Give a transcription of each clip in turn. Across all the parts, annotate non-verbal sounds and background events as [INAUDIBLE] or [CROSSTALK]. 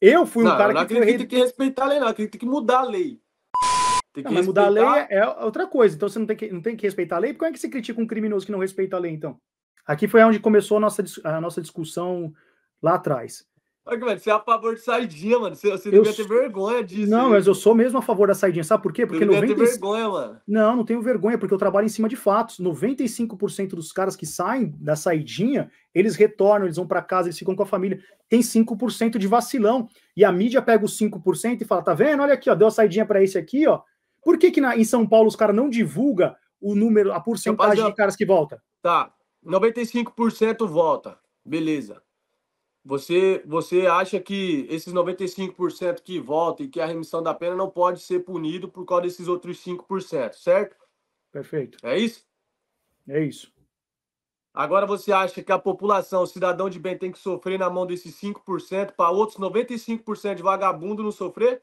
Eu fui não, um cara eu não que. Não acredito foi... que respeitar a lei, não. Acredito que mudar a lei. Tem não, mas mudar a lei é outra coisa. Então você não tem, que, não tem que respeitar a lei. Por que, é que você critica um criminoso que não respeita a lei, então? Aqui foi onde começou a nossa, a nossa discussão lá atrás mano, você é a favor de saidinha, mano. Você, você devia sou... ter vergonha disso. Não, mas eu sou mesmo a favor da saidinha. sabe por quê? Porque não 90... ter vergonha, mano. Não, não tenho vergonha, porque eu trabalho em cima de fatos. 95% dos caras que saem da saidinha, eles retornam, eles vão para casa, eles ficam com a família. Tem 5% de vacilão. E a mídia pega os 5% e fala: tá vendo? Olha aqui, ó, deu a saidinha para esse aqui, ó. Por que, que na, em São Paulo os caras não divulga o número, a porcentagem de caras que volta? Tá. 95% volta. Beleza. Você, você acha que esses 95% que voltam e que a remissão da pena não pode ser punido por causa desses outros 5%, certo? Perfeito. É isso? É isso. Agora você acha que a população, o cidadão de bem, tem que sofrer na mão desses 5% para outros 95% de vagabundo não sofrer?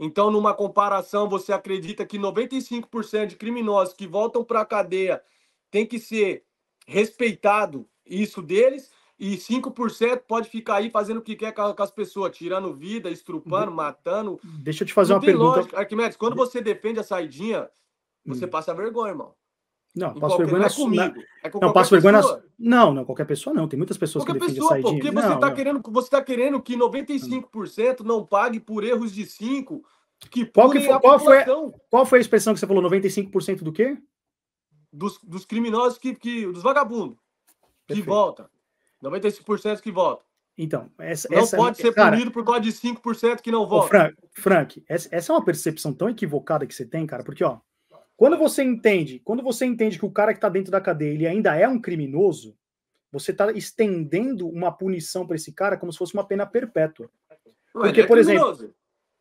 Então, numa comparação, você acredita que 95% de criminosos que voltam para a cadeia tem que ser respeitado isso deles e 5% pode ficar aí fazendo o que quer com as pessoas, tirando vida, estrupando, matando. Deixa eu te fazer Não uma pergunta. Lógica. Arquimedes, quando você defende a saidinha, você hum. passa vergonha, irmão. Não, passa qualquer... vergonha não é comigo. É com não, passa vergonha na... Não, não, qualquer pessoa não. Tem muitas pessoas qualquer que defendem pessoa, a saidinha. Porque você está querendo, você tá querendo que 95% não pague por erros de 5 que qual, que foi, qual, foi, qual foi a expressão que você falou? 95% do quê? Dos, dos criminosos que, que dos vagabundos Perfeito. que volta. 95% que vota. Então, essa. Não essa, pode ser cara, punido por causa de 5% que não vota. Frank, Frank essa, essa é uma percepção tão equivocada que você tem, cara, porque, ó. Quando você entende, quando você entende que o cara que está dentro da cadeia ele ainda é um criminoso, você está estendendo uma punição para esse cara como se fosse uma pena perpétua. Porque, é por exemplo,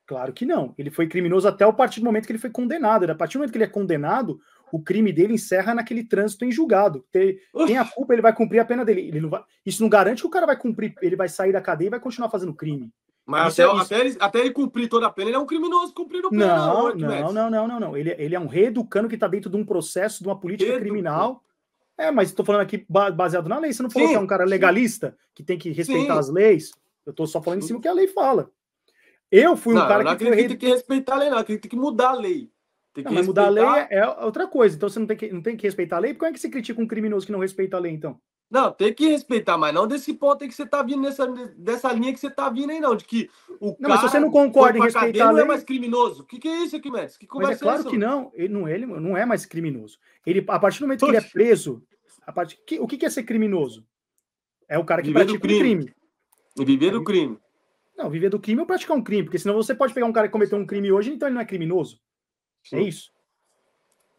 claro que não. Ele foi criminoso até o partir do momento que ele foi condenado. A partir do momento que ele é condenado, o crime dele encerra naquele trânsito em julgado. Tem, tem a culpa, ele vai cumprir a pena dele. Ele não vai, isso não garante que o cara vai cumprir, ele vai sair da cadeia e vai continuar fazendo crime. Mas até, é até, ele, até, ele, cumprir toda a pena, ele é um criminoso cumprindo pena. Não, não, não, não, não, não. Ele, ele é um reeducando que está dentro de um processo, de uma política criminal. É, mas estou falando aqui baseado na lei. Você não falou sim, que é um cara legalista, sim. que tem que respeitar sim. as leis. Eu estou só falando em cima do que a lei fala. Eu fui um cara eu não que. Não acredito que respeitar a lei, não. Acredito que mudar a lei. Tem que não, mudar a lei é outra coisa. Então você não tem, que, não tem que respeitar a lei? Por que, é que você critica um criminoso que não respeita a lei, então? Não, tem que respeitar, mas não desse ponto aí que você tá vindo nessa, dessa linha que você tá vindo aí, não. De que o não, cara. Mas você não concorda em respeitar a lei. não é mais criminoso. O que, que é isso aqui, mestre Que conversa mas é, é claro que não. Ele não, ele não é mais criminoso. Ele, a partir do momento que ele é preso, a partir, que, o que, que é ser criminoso? É o cara que viver pratica crime. um crime. E viver do crime. Não, viver do crime ou praticar um crime, porque senão você pode pegar um cara que cometeu um crime hoje, então ele não é criminoso. É isso?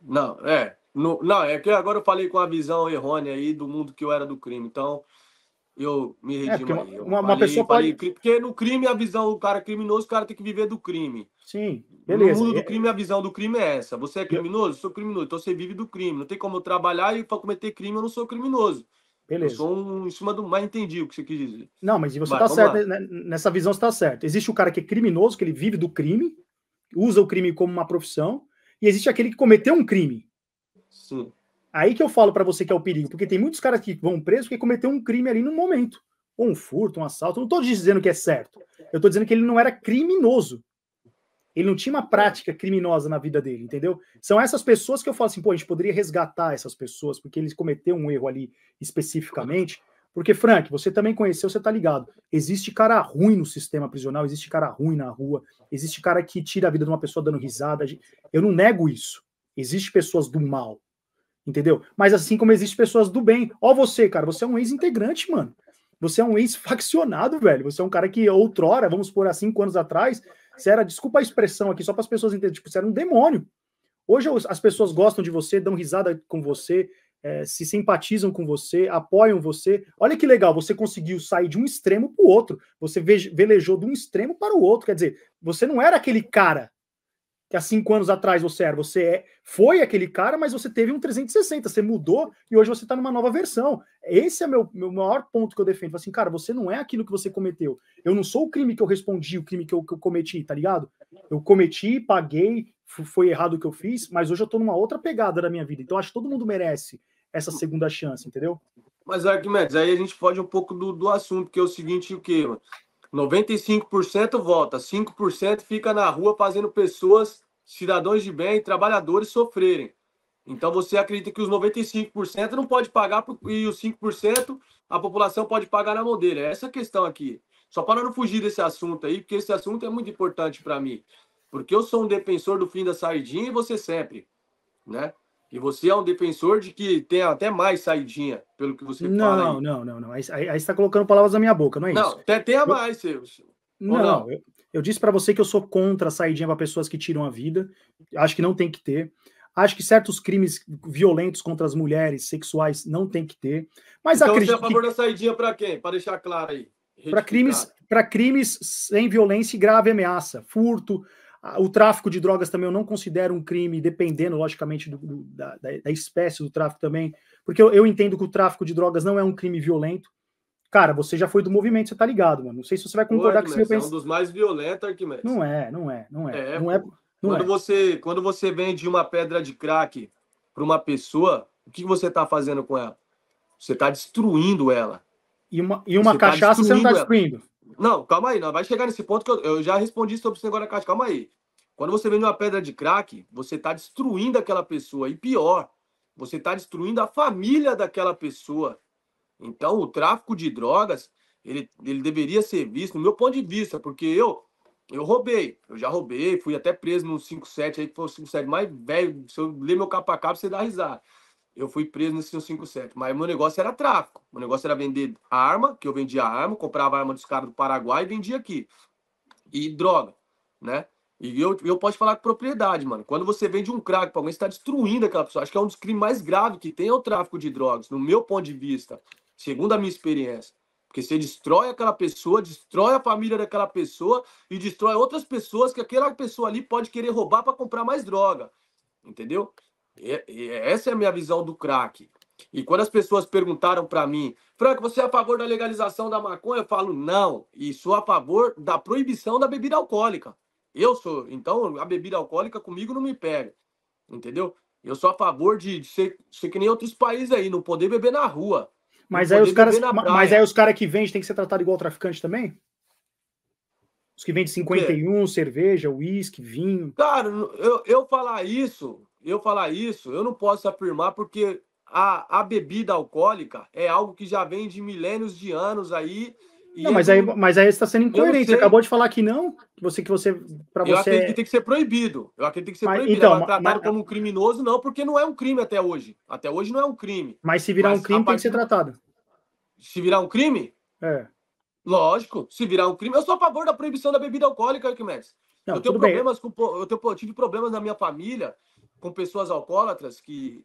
Não, é. No, não, é que agora eu falei com a visão errônea aí do mundo que eu era do crime. Então, eu me redimo é, uma, Uma, uma falei, pessoa falei, pode... Porque no crime, a visão do cara é criminoso, o cara tem que viver do crime. Sim, beleza. No mundo do é, crime, a visão do crime é essa. Você é criminoso? Eu sou criminoso. Então, você vive do crime. Não tem como eu trabalhar e para cometer crime, eu não sou criminoso. Beleza. Eu sou um em cima do mais, entendi o que você quis dizer. Não, mas você está certo. Lá. Né, nessa visão você está certo. Existe o cara que é criminoso, que ele vive do crime, usa o crime como uma profissão, e existe aquele que cometeu um crime. Sim. Aí que eu falo para você que é o perigo, porque tem muitos caras que vão presos que cometeu um crime ali no momento. Ou um furto, um assalto. Eu não tô dizendo que é certo. Eu tô dizendo que ele não era criminoso. Ele não tinha uma prática criminosa na vida dele, entendeu? São essas pessoas que eu falo assim, pô, a gente poderia resgatar essas pessoas, porque eles cometeram um erro ali especificamente, porque, Frank, você também conheceu, você tá ligado. Existe cara ruim no sistema prisional, existe cara ruim na rua, existe cara que tira a vida de uma pessoa dando risada. Eu não nego isso. Existem pessoas do mal, entendeu? Mas assim como existem pessoas do bem. Ó você, cara, você é um ex-integrante, mano. Você é um ex-faccionado, [LAUGHS] velho. Você é um cara que outrora, vamos por assim, cinco anos atrás, você era, desculpa a expressão aqui, só para as pessoas entenderem, tipo, você era um demônio. Hoje as pessoas gostam de você, dão risada com você, é, se simpatizam com você, apoiam você. Olha que legal, você conseguiu sair de um extremo para o outro, você velejou de um extremo para o outro. Quer dizer, você não era aquele cara que há cinco anos atrás você era, você é, foi aquele cara, mas você teve um 360, você mudou e hoje você está numa nova versão. Esse é meu, meu maior ponto que eu defendo. Assim, cara, você não é aquilo que você cometeu. Eu não sou o crime que eu respondi, o crime que eu, que eu cometi, tá ligado? Eu cometi, paguei, foi errado o que eu fiz, mas hoje eu tô numa outra pegada da minha vida. Então acho que todo mundo merece essa segunda chance, entendeu? Mas, Arquimedes, aí a gente foge um pouco do, do assunto, que é o seguinte, o quê, mano? 95% vota, 5% fica na rua fazendo pessoas, cidadãos de bem, trabalhadores sofrerem. Então você acredita que os 95% não pode pagar e os 5% a população pode pagar na mão dele. É essa a questão aqui. Só para não fugir desse assunto aí, porque esse assunto é muito importante para mim. Porque eu sou um defensor do fim da saidinha e você sempre, né? E você é um defensor de que tem até mais saidinha, pelo que você não, fala. Não, não, não, não. Aí, aí, você está colocando palavras na minha boca, não é não, isso? Não, tem, tem a mais, eu... Seu, Não, não? Eu, eu disse para você que eu sou contra a saidinha para pessoas que tiram a vida. Acho que não tem que ter. Acho que certos crimes violentos contra as mulheres, sexuais, não tem que ter. Mas então, acredito. Você é a favor que... da saidinha para quem? Para deixar claro aí. Para crimes, pra crimes sem violência e grave ameaça. Furto, o tráfico de drogas também eu não considero um crime, dependendo, logicamente, do, do, da, da, espécie do tráfico também, porque eu, eu, entendo que o tráfico de drogas não é um crime violento. Cara, você já foi do movimento, você tá ligado, mano. Não sei se você vai concordar com isso. É penso... um dos mais violentos, Arquimedes. Não é, não é, não é. é não é não quando, é. Você, quando você vende uma pedra de crack para uma pessoa, o que você tá fazendo com ela? Você tá destruindo ela. E uma, e uma você tá cachaça tá você não tá destruindo. Ela. Não, calma aí, não vai chegar nesse ponto que eu, eu já respondi sobre isso agora, Cássio. Calma aí. Quando você vende uma pedra de crack, você está destruindo aquela pessoa. E pior, você está destruindo a família daquela pessoa. Então, o tráfico de drogas, ele, ele deveria ser visto, no meu ponto de vista, porque eu eu roubei. Eu já roubei, fui até preso no 57 aí, que foi o 57 mais velho. Se eu ler meu capa a capa, você dá risada eu fui preso nesse 157. Mas meu negócio era tráfico. Meu negócio era vender arma, que eu vendia arma, comprava arma dos caras do Paraguai e vendia aqui. E droga, né? E eu, eu posso falar com propriedade, mano. Quando você vende um crack para alguém, você está destruindo aquela pessoa. Acho que é um dos crimes mais graves que tem é o tráfico de drogas, no meu ponto de vista, segundo a minha experiência. Porque você destrói aquela pessoa, destrói a família daquela pessoa e destrói outras pessoas que aquela pessoa ali pode querer roubar para comprar mais droga. Entendeu? Essa é a minha visão do crack. E quando as pessoas perguntaram para mim, Franco, você é a favor da legalização da maconha? Eu falo, não, e sou a favor da proibição da bebida alcoólica. Eu sou, então a bebida alcoólica comigo não me pega, entendeu? Eu sou a favor de, de ser, ser que nem outros países aí, não poder beber na rua. Mas aí, os caras, mas aí os caras que vendem tem que ser tratado igual traficante também? Os que vendem 51, é. cerveja, uísque, vinho. Cara, eu, eu falar isso, eu falar isso, eu não posso afirmar porque a, a bebida alcoólica é algo que já vem de milênios de anos aí. não, mas, aí, mas aí você está sendo incoerente. Você acabou de falar que não, que você que você para você. Eu acredito que tem que ser proibido. Eu acredito que tem que ser mas, proibido. Então, é tratado mas... como um criminoso não, porque não é um crime até hoje. Até hoje não é um crime. Mas se virar mas um crime tem que ser tratado. Se virar um crime? É. Lógico, se virar um crime. Eu sou a favor da proibição da bebida alcoólica, Arquimedes. Não, eu tenho problemas bem. com. Eu, tenho, eu tive problemas na minha família com pessoas alcoólatras que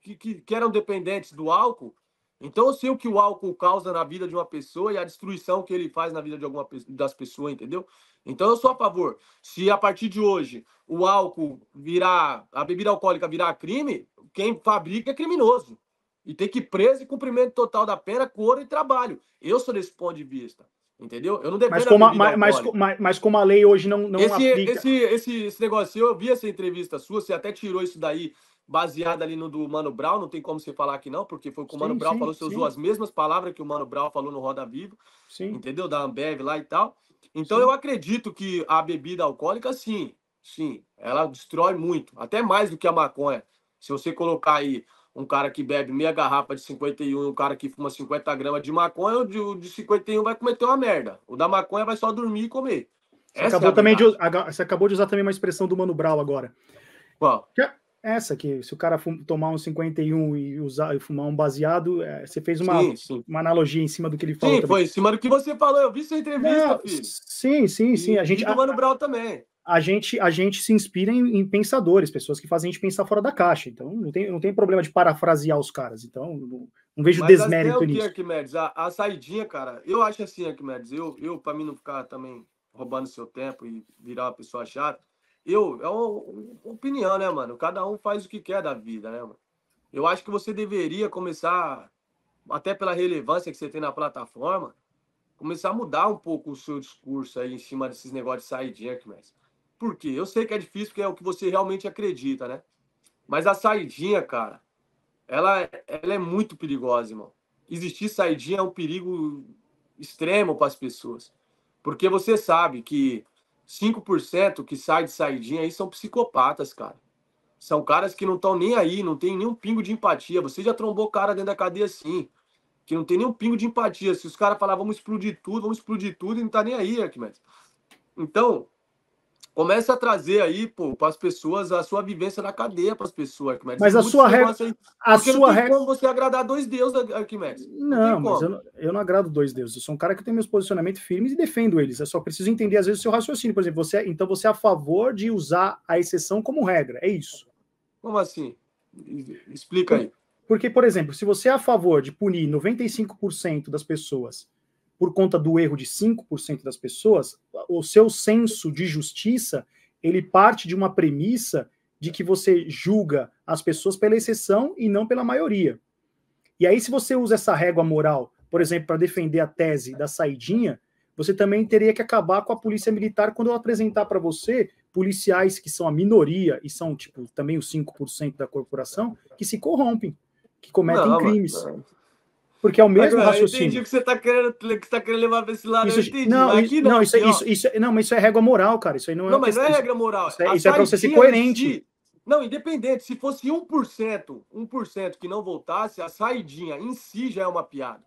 que, que, que, eram dependentes do álcool. Então eu sei o que o álcool causa na vida de uma pessoa e a destruição que ele faz na vida de alguma das pessoas, entendeu? Então eu sou a favor. Se a partir de hoje o álcool virar, a bebida alcoólica virar crime, quem fabrica é criminoso. E tem que ir preso e cumprimento total da pena, ouro e trabalho. Eu sou desse ponto de vista. Entendeu? Eu não dependo mas como, a, mas, mas, mas, mas, como a lei hoje não, não esse, aplica... Esse, esse, esse negócio, eu vi essa entrevista sua, você até tirou isso daí baseada ali no do Mano Brown, não tem como você falar aqui não, porque foi o o Mano sim, Brown falou, você sim. usou as mesmas palavras que o Mano Brown falou no Roda vivo entendeu? Da Ambev lá e tal. Então eu acredito que a bebida alcoólica, sim, sim, ela destrói muito, até mais do que a maconha. Se você colocar aí um cara que bebe meia garrafa de 51 e um cara que fuma 50 gramas de maconha, o de, o de 51 vai cometer uma merda. O da maconha vai só dormir e comer. Você Essa é acabou, é também de, você acabou de usar também uma expressão do Mano Brau agora. Qual? Que, é essa aqui, se o cara tomar um 51 e usar e fumar um baseado, é, você fez uma, sim, sim. uma analogia em cima do que ele falou. Sim, também. foi em cima do que você falou. Eu vi sua entrevista, filho. Sim, sim, sim. E, a gente, e do Mano Brau também a gente, a gente se inspira em, em, pensadores, pessoas que fazem a gente pensar fora da caixa. Então, não tem, não tem problema de parafrasear os caras. Então, não, não vejo Mas desmérito até o nisso. Arquimedes, a, a saidinha, cara, eu acho assim, Arquimedes, eu, eu para mim não ficar também roubando seu tempo e virar uma pessoa chata, eu, é uma, uma opinião, né, mano? Cada um faz o que quer da vida, né, mano? Eu acho que você deveria começar, até pela relevância que você tem na plataforma, começar a mudar um pouco o seu discurso aí em cima desses negócios de saidinha, Arquimedes. Por quê? Eu sei que é difícil, porque é o que você realmente acredita, né? Mas a saidinha, cara, ela, ela é muito perigosa, irmão. Existir saidinha é um perigo extremo para as pessoas. Porque você sabe que 5% que sai de saidinha aí são psicopatas, cara. São caras que não estão nem aí, não tem nenhum pingo de empatia. Você já trombou cara dentro da cadeia assim, que não tem nenhum pingo de empatia. Se os caras falar, vamos explodir tudo, vamos explodir tudo, e não tá nem aí, mas Então, Começa a trazer aí, para as pessoas a sua vivência na cadeia, para as pessoas, Arquimedes. Mas é a sua regra. A Porque sua regra. como você agradar dois deuses, Arquimedes. Não, não mas eu não, eu não, agrado dois deuses. Eu sou um cara que tem meus posicionamentos firmes e defendo eles. Eu só preciso entender, às vezes, o seu raciocínio. Por exemplo, você, é, então você é a favor de usar a exceção como regra. É isso. Como assim? Explica aí. Porque, por exemplo, se você é a favor de punir 95% das pessoas por conta do erro de 5% das pessoas, o seu senso de justiça, ele parte de uma premissa de que você julga as pessoas pela exceção e não pela maioria. E aí se você usa essa régua moral, por exemplo, para defender a tese da saidinha, você também teria que acabar com a polícia militar quando ela apresentar para você policiais que são a minoria e são, tipo, também os 5% da corporação, que se corrompem, que cometem não, crimes. Mas, é, porque é o mesmo Agora, raciocínio. Eu entendi que você está querendo, que tá querendo levar para esse lado, isso, eu entendi. Não, aqui não. Não isso, é aqui, isso, isso, é, não, mas isso é regra moral, cara. Isso aí não é. Não, mas não é regra moral. Isso é, é para você ser coerente. não, independente, se fosse 1%, 1% que não voltasse, a saidinha em si já é uma piada.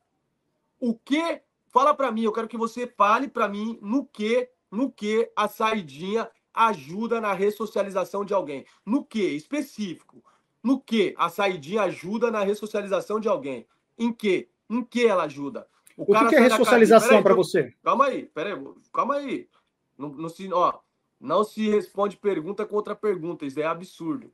O que. Fala para mim, eu quero que você fale para mim no que, no que a saidinha ajuda na ressocialização de alguém. No que específico? No que a saidinha ajuda na ressocialização de alguém? Em que? Em que ela ajuda? O, o que, que é ressocialização para você? Calma aí, peraí, calma aí. Não, não, se, ó, não se responde pergunta contra pergunta, isso é absurdo.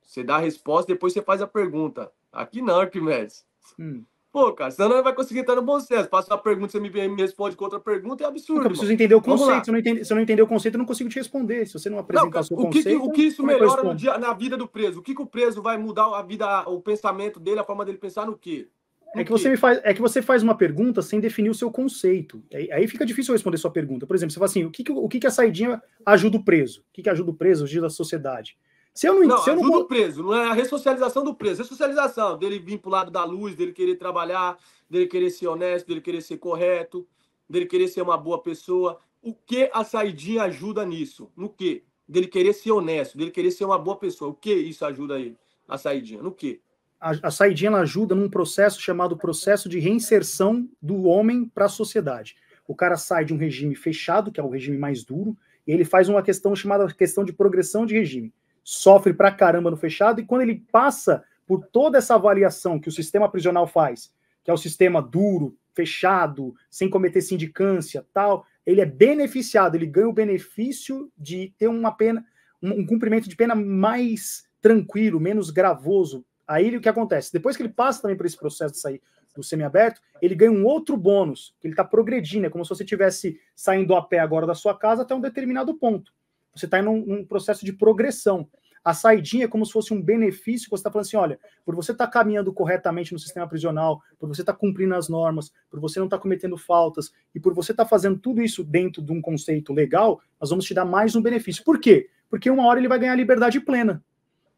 Você dá a resposta, depois você faz a pergunta. Aqui não, Arquimedes. Hum. Pô, cara, senão não vai conseguir entrar no bom senso. Passa uma pergunta, você me, me responde com outra pergunta, é absurdo. Eu preciso entender o conceito. Se eu, não entender, se eu não entender o conceito, eu não consigo te responder. Se você não apresentar não, o, o conceito. Que, o que isso melhora dia, na vida do preso? O que, que o preso vai mudar a vida, o pensamento dele, a forma dele pensar no quê? É, é que, você me faz, é que você faz uma pergunta sem definir o seu conceito. Aí fica difícil eu responder sua pergunta. Por exemplo, você fala assim: o que, que o que, que a saidinha ajuda o preso? O que, que ajuda o preso, ajuda a sociedade? Se eu não, não, se eu ajuda o preso, não é a ressocialização do preso, a ressocialização dele vir pro lado da luz, dele querer trabalhar, dele querer ser honesto, dele querer ser correto, dele querer ser uma boa pessoa. O que a saidinha ajuda nisso? No que? Dele querer ser honesto, dele querer ser uma boa pessoa. O que isso ajuda ele? A saidinha, no que? a, a saidinha ajuda num processo chamado processo de reinserção do homem para a sociedade. O cara sai de um regime fechado, que é o regime mais duro, e ele faz uma questão chamada questão de progressão de regime. Sofre pra caramba no fechado, e quando ele passa por toda essa avaliação que o sistema prisional faz, que é o sistema duro, fechado, sem cometer sindicância, tal, ele é beneficiado, ele ganha o benefício de ter uma pena, um, um cumprimento de pena mais tranquilo, menos gravoso, Aí o que acontece? Depois que ele passa também por esse processo de sair do semiaberto, ele ganha um outro bônus, que ele está progredindo, é como se você estivesse saindo a pé agora da sua casa até um determinado ponto. Você está em um processo de progressão. A saidinha é como se fosse um benefício que você está falando assim: olha, por você estar tá caminhando corretamente no sistema prisional, por você estar tá cumprindo as normas, por você não estar tá cometendo faltas e por você estar tá fazendo tudo isso dentro de um conceito legal, nós vamos te dar mais um benefício. Por quê? Porque uma hora ele vai ganhar liberdade plena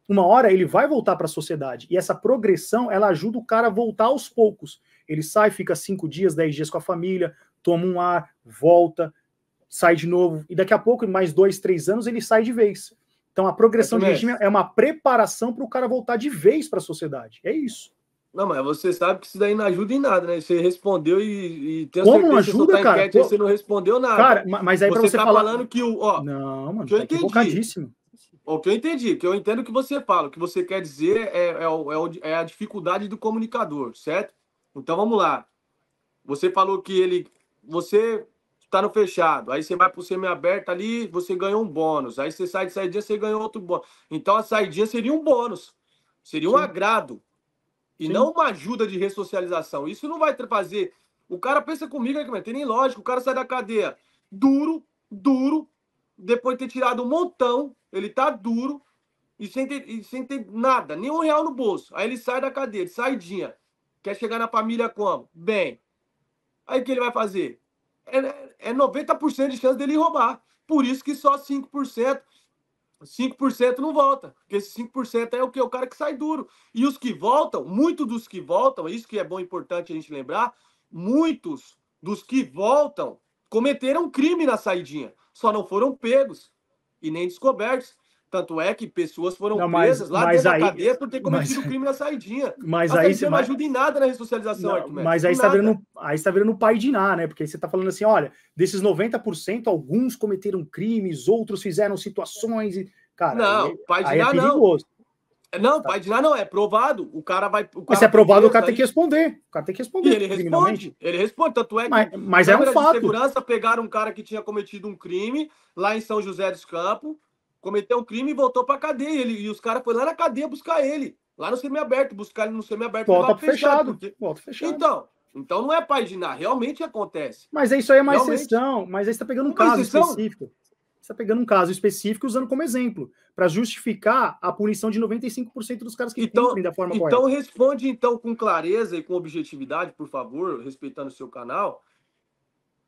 uma hora ele vai voltar para a sociedade. E essa progressão, ela ajuda o cara a voltar aos poucos. Ele sai, fica cinco dias, dez dias com a família, toma um ar, volta, sai de novo. E daqui a pouco, mais dois, três anos, ele sai de vez. Então a progressão é, de regime é uma preparação para o cara voltar de vez para a sociedade. É isso. Não, mas você sabe que isso daí não ajuda em nada, né? Você respondeu e, e tem Como certeza ajuda, que você tá cara? Enquete, Pô, você não respondeu nada. Cara, mas aí para você, você tá falar... falando que o ó, não, mano, é eu tá o que eu entendi, que eu entendo o que você fala, o que você quer dizer é, é, é, é, a dificuldade do comunicador, certo? Então vamos lá. Você falou que ele. Você está no fechado, aí você vai para o semi-aberto ali, você ganhou um bônus. Aí você sai de saída você ganhou outro bônus. Então a saidinha seria um bônus, seria Sim. um agrado. E Sim. não uma ajuda de ressocialização. Isso não vai fazer. O cara pensa comigo, é tem nem lógico, O cara sai da cadeia duro, duro, depois de ter tirado um montão, ele tá duro e sem ter, e sem ter nada, nenhum real no bolso. Aí ele sai da cadeia, saidinha. Quer chegar na família como? Bem. Aí o que ele vai fazer? É, é 90% de chance dele roubar. Por isso que só 5%. 5% não volta, porque esse 5% é o que? O cara que sai duro. E os que voltam, muito dos que voltam, é isso que é bom e importante a gente lembrar, muitos dos que voltam cometeram crime na saidinha só não foram pegos e nem descobertos. Tanto é que pessoas foram não, mas, presas lá dentro aí, da cadeia por ter cometido mas, crime na saidinha. Mas aí você não mas, ajuda em nada na ressocialização, não, Arquimedes. Mas aí está virando, aí está virando pai de Iná, né? Porque aí você está falando assim, olha, desses 90%, alguns cometeram crimes, outros fizeram situações. E, cara, não, aí, é- pai de Iná é não. É, não, vai tá. de não, é provado. O cara vai. O cara mas se é provado, o cara tem que responder. O cara tem que responder. E ele responde. Ele responde. Tanto é que. Mas, mas é um fato. De segurança pegaram um cara que tinha cometido um crime lá em São José dos Campos, cometeu um crime e voltou pra cadeia. Ele, e os caras foram lá na cadeia buscar ele. Lá no semiaberto, buscar ele no semiaberto. Volta fechado. fechado porque... Volta fechado. Então, então não é paiginar, realmente acontece. Mas isso aí é mais exceção, mas aí você está pegando um não, caso exceção? específico está pegando um caso específico e usando como exemplo, para justificar a punição de 95% dos caras que então, cumprem da forma então correta. Então responde então com clareza e com objetividade, por favor, respeitando o seu canal,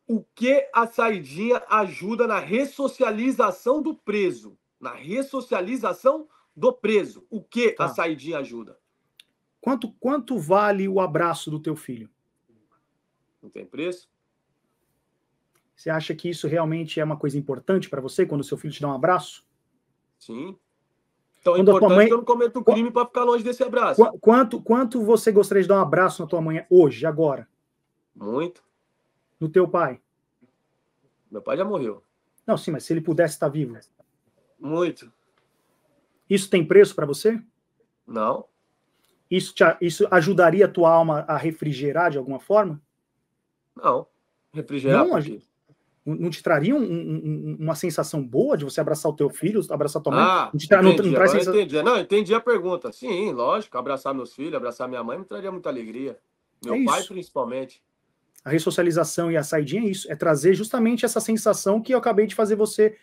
o que a saidinha ajuda na ressocialização do preso, na ressocialização do preso. O que tá. a saidinha ajuda? Quanto quanto vale o abraço do teu filho? Não tem preço? Você acha que isso realmente é uma coisa importante para você quando seu filho te dá um abraço? Sim. Então é quando importante mãe... que eu não cometo um crime para ficar longe desse abraço. Qu quanto, quanto você gostaria de dar um abraço na tua mãe hoje, agora? Muito. No teu pai? Meu pai já morreu. Não, sim, mas se ele pudesse estar tá vivo. Muito. Isso tem preço para você? Não. Isso, te, isso ajudaria a tua alma a refrigerar de alguma forma? Não. Refrigerar? Não, porque não te traria um, um, uma sensação boa de você abraçar o teu filho, abraçar tua mãe? Ah, não, te tra... entendi, não, não, sensação... entendi. não, entendi a pergunta. Sim, lógico, abraçar meus filhos, abraçar minha mãe me traria muita alegria. Meu é pai, isso. principalmente. A ressocialização e a saidinha é isso, é trazer justamente essa sensação que eu acabei de fazer você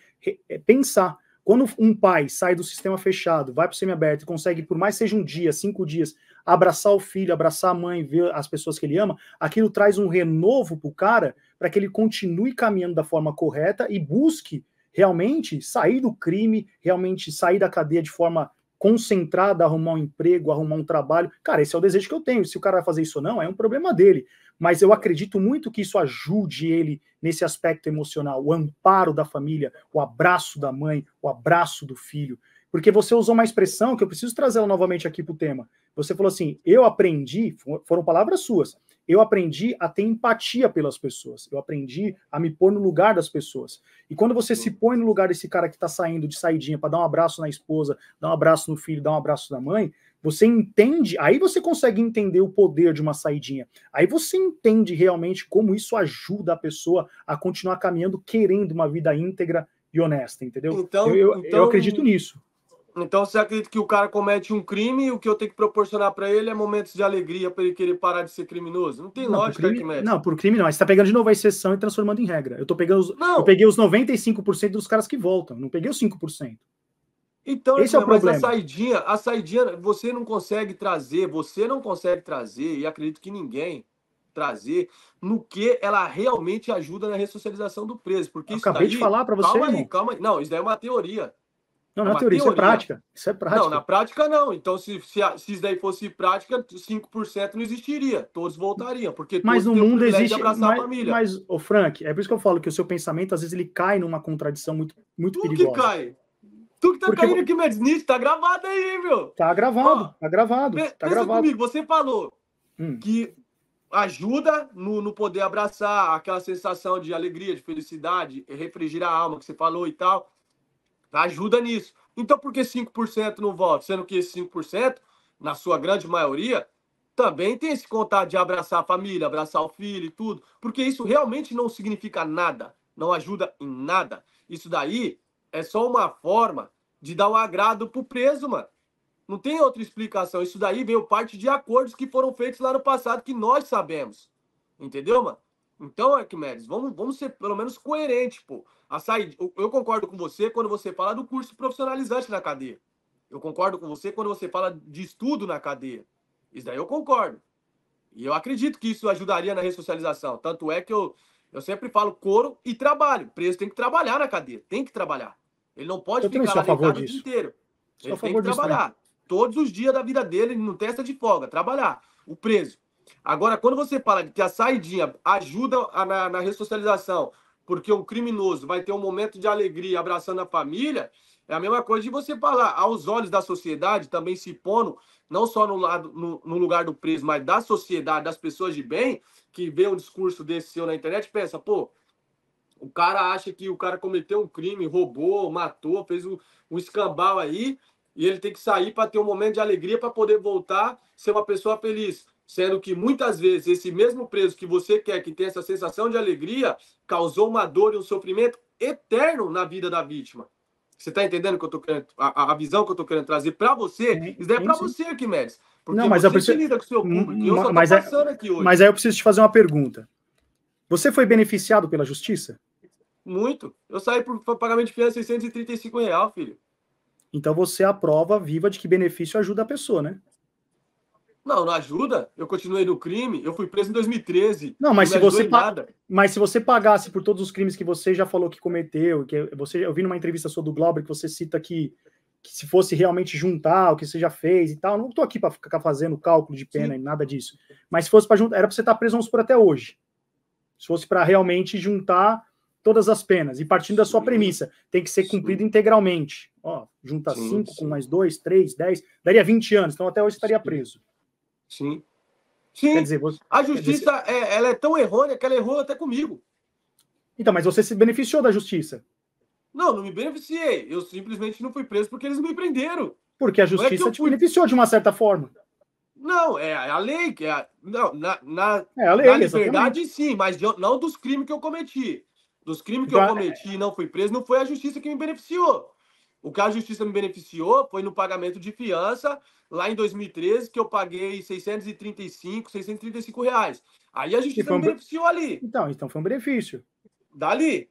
é, pensar. Quando um pai sai do sistema fechado, vai para o semiaberto e consegue, por mais seja um dia, cinco dias, abraçar o filho, abraçar a mãe, ver as pessoas que ele ama, aquilo traz um renovo para o cara para que ele continue caminhando da forma correta e busque realmente sair do crime, realmente sair da cadeia de forma concentrada, arrumar um emprego, arrumar um trabalho. Cara, esse é o desejo que eu tenho. Se o cara vai fazer isso ou não, é um problema dele mas eu acredito muito que isso ajude ele nesse aspecto emocional, o amparo da família, o abraço da mãe, o abraço do filho. Porque você usou uma expressão que eu preciso trazê-la novamente aqui para o tema. Você falou assim: eu aprendi, foram palavras suas, eu aprendi a ter empatia pelas pessoas, eu aprendi a me pôr no lugar das pessoas. E quando você se põe no lugar desse cara que está saindo de saidinha para dar um abraço na esposa, dar um abraço no filho, dar um abraço na mãe, você entende, aí você consegue entender o poder de uma saidinha. Aí você entende realmente como isso ajuda a pessoa a continuar caminhando, querendo uma vida íntegra e honesta, entendeu? Então, eu, eu, então, eu acredito nisso. Então você acredita que o cara comete um crime e o que eu tenho que proporcionar para ele é momentos de alegria para ele querer parar de ser criminoso? Não tem não, lógica crime, que Não, por crime não. você está pegando de novo a exceção e transformando em regra. Eu tô pegando os, não. eu peguei os 95% dos caras que voltam, não peguei os 5%. Então, Esse é o mas a saidinha, a saidinha você não consegue trazer, você não consegue trazer, e acredito que ninguém trazer, no que ela realmente ajuda na ressocialização do preso. Porque Eu isso acabei daí, de falar para você. Calma irmão. aí, calma aí. Não, isso daí é uma teoria. Não, é não é teoria, isso é prática. Isso é prática. Não, na prática não. Então, se, se, se isso daí fosse prática, 5% não existiria. Todos voltariam, porque mas no mundo existe. Mas, a família. mas, o Frank, é por isso que eu falo que o seu pensamento, às vezes, ele cai numa contradição muito, muito perigosa. perigosa. que cai. Tu que tá Porque... caindo aqui, Medinit, tá gravado aí, meu. Tá gravado, Ó, tá gravado. tá pensa gravado. comigo, você falou hum. que ajuda no, no poder abraçar aquela sensação de alegria, de felicidade, refrigerar a alma que você falou e tal. Ajuda nisso. Então por que 5% não vota? Sendo que esse 5%, na sua grande maioria, também tem esse contato de abraçar a família, abraçar o filho e tudo. Porque isso realmente não significa nada. Não ajuda em nada. Isso daí é só uma forma de dar um agrado pro preso, mano. Não tem outra explicação. Isso daí veio parte de acordos que foram feitos lá no passado, que nós sabemos. Entendeu, mano? Então, Arquimedes, vamos, vamos ser pelo menos coerentes, pô. A saída, eu concordo com você quando você fala do curso profissionalizante na cadeia. Eu concordo com você quando você fala de estudo na cadeia. Isso daí eu concordo. E eu acredito que isso ajudaria na ressocialização. Tanto é que eu, eu sempre falo couro e trabalho. O preso tem que trabalhar na cadeia, tem que trabalhar. Ele não pode eu ficar lá deitado o dia inteiro. Sou ele tem que trabalhar. Todos os dias da vida dele, não testa de folga, trabalhar. O preso. Agora, quando você fala que a saidinha ajuda a, na, na ressocialização, porque o criminoso vai ter um momento de alegria abraçando a família, é a mesma coisa de você falar aos olhos da sociedade, também se pondo, não só no, lado, no, no lugar do preso, mas da sociedade, das pessoas de bem, que vê um discurso desse seu na internet, pensa, pô, o cara acha que o cara cometeu um crime, roubou, matou, fez um, um escambau aí, e ele tem que sair para ter um momento de alegria para poder voltar, ser uma pessoa feliz. Sendo que muitas vezes esse mesmo preso que você quer que tenha essa sensação de alegria causou uma dor e um sofrimento eterno na vida da vítima. Você está entendendo que eu tô querendo, a, a visão que eu estou querendo trazer para você? Isso daí é para você, Arquimedes. Porque não, mas eu preciso... lida com o seu público. Hum, eu mas, é... mas aí eu preciso te fazer uma pergunta. Você foi beneficiado pela justiça? Muito. Eu saí por pagamento de fiança 635 real, filho. Então você é a prova viva de que benefício ajuda a pessoa, né? Não, não ajuda. Eu continuei no crime. Eu fui preso em 2013. Não, mas não se você nada. mas se você pagasse por todos os crimes que você já falou que cometeu, que você eu vi numa entrevista sua do Glauber que você cita que, que se fosse realmente juntar o que você já fez e tal, não estou aqui para ficar fazendo cálculo de pena Sim. e nada disso. Mas se fosse para juntar, era para você estar tá preso por até hoje. Se fosse para realmente juntar todas as penas. E partindo da sua premissa, tem que ser cumprido integralmente. Ó, junta sim, cinco sim. com mais dois, três, dez, daria 20 anos, então até hoje estaria preso. Sim. Sim. Quer dizer, você, a justiça dizer... é, ela é tão errônea que ela errou até comigo. Então, mas você se beneficiou da justiça? Não, não me beneficiei. Eu simplesmente não fui preso porque eles me prenderam. Porque a é justiça é te fui... beneficiou de uma certa forma. Não, é a lei que é a... não na, na, é a lei, na liberdade exatamente. sim, mas não dos crimes que eu cometi dos crimes que eu cometi e não fui preso, não foi a justiça que me beneficiou. O que a justiça me beneficiou foi no pagamento de fiança, lá em 2013, que eu paguei 635, 635 reais. Aí a justiça um... Então, me beneficiou ali. Então, então foi um benefício. Dali.